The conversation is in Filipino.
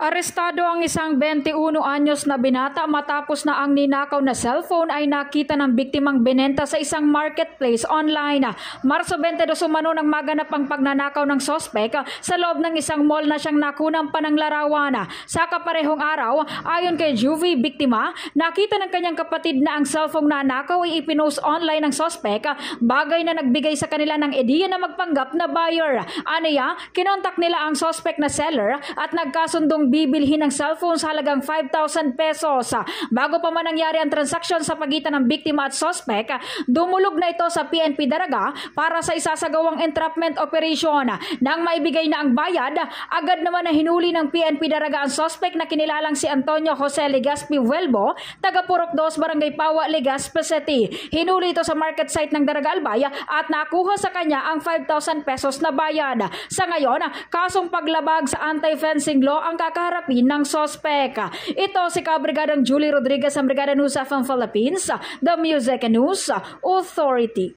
Arestado ang isang 21 anyos na binata matapos na ang ninakaw na cellphone ay nakita ng biktimang binenta sa isang marketplace online. Marso 22 umano nang maganap ang pagnanakaw ng sospek sa loob ng isang mall na siyang nakunang pananglarawan. Sa kaparehong araw, ayon kay Juvie biktima, nakita ng kanyang kapatid na ang cellphone na nakaw ay ipinost online ng sospek, bagay na nagbigay sa kanila ng ideya na magpanggap na buyer. Anaya, kinontak nila ang sospek na seller at nagkasundong bibilhin ng cellphone sa halagang 5,000 pesos. Bago pa man nangyari ang transaksyon sa pagitan ng biktima at sospek, dumulog na ito sa PNP Daraga para sa isasagawang entrapment operation. Nang maibigay na ang bayad, agad naman na hinuli ng PNP Daraga ang sospek na kinilalang si Antonio Jose Legaspi Welbo, taga Purok 2, Barangay Pawa, Legaspi City. Hinuli ito sa market site ng Daraga Albay at nakuha sa kanya ang 5,000 pesos na bayad. Sa ngayon, kasong paglabag sa anti-fencing law ang kakaroon kaharapin ng sospek. Ito si Kabrigadang Julie Rodriguez ang Brigada News of Philippines, The Music News Authority.